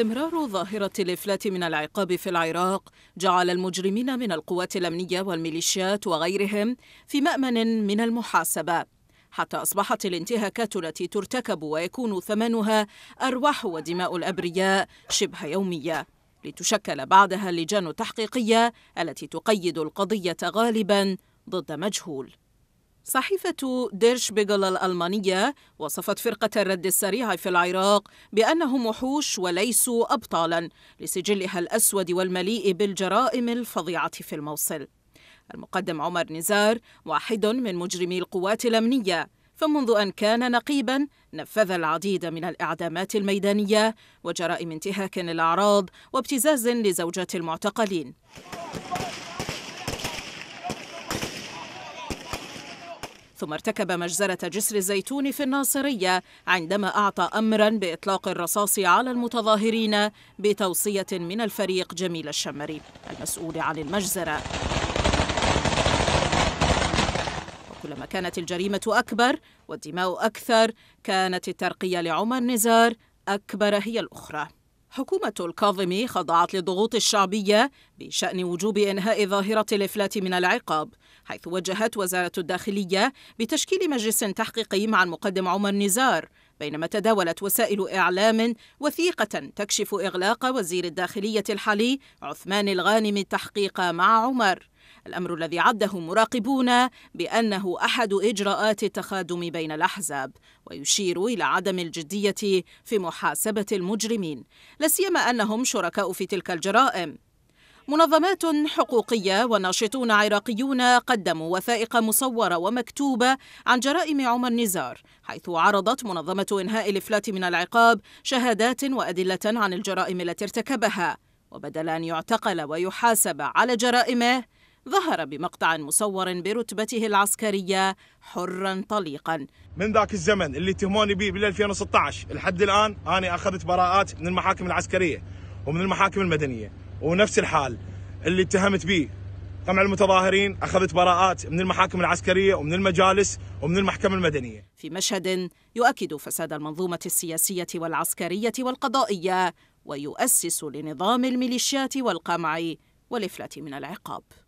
استمرار ظاهرة الإفلات من العقاب في العراق جعل المجرمين من القوات الأمنية والميليشيات وغيرهم في مأمن من المحاسبة حتى أصبحت الانتهاكات التي ترتكب ويكون ثمنها أرواح ودماء الأبرياء شبه يومية لتشكل بعدها اللجان التحقيقية التي تقيد القضية غالباً ضد مجهول صحيفة ديرش بيجل الألمانية وصفت فرقة الرد السريع في العراق بأنهم وحوش وليسوا أبطالا لسجلها الأسود والمليء بالجرائم الفظيعة في الموصل المقدم عمر نزار واحد من مجرمي القوات الأمنية فمنذ أن كان نقيبا نفذ العديد من الإعدامات الميدانية وجرائم انتهاك الأعراض وابتزاز لزوجات المعتقلين ثم ارتكب مجزرة جسر الزيتون في الناصرية عندما أعطى أمرا بإطلاق الرصاص على المتظاهرين بتوصية من الفريق جميل الشمري المسؤول عن المجزرة كلما كانت الجريمة أكبر والدماء أكثر كانت الترقية لعمر نزار أكبر هي الأخرى حكومة الكاظمي خضعت للضغوط الشعبية بشأن وجوب إنهاء ظاهرة الإفلات من العقاب حيث وجهت وزارة الداخلية بتشكيل مجلس تحقيقي مع المقدم عمر نزار بينما تداولت وسائل إعلام وثيقة تكشف إغلاق وزير الداخلية الحالي عثمان الغانم التحقيق مع عمر الأمر الذي عده مراقبون بأنه أحد إجراءات التخادم بين الأحزاب ويشير إلى عدم الجدية في محاسبة المجرمين لا سيما أنهم شركاء في تلك الجرائم منظمات حقوقية وناشطون عراقيون قدموا وثائق مصورة ومكتوبة عن جرائم عمر نزار حيث عرضت منظمة إنهاء الإفلات من العقاب شهادات وأدلة عن الجرائم التي ارتكبها وبدل أن يعتقل ويحاسب على جرائمه ظهر بمقطع مصور برتبته العسكرية حرا طليقا من ذاك الزمن اللي تهموني به بال 2016 لحد الآن أنا أخذت براءات من المحاكم العسكرية ومن المحاكم المدنية ونفس الحال اللي اتهمت به قمع المتظاهرين أخذت براءات من المحاكم العسكرية ومن المجالس ومن المحكمة المدنية في مشهد يؤكد فساد المنظومة السياسية والعسكرية والقضائية ويؤسس لنظام الميليشيات والقمع والإفلات من العقاب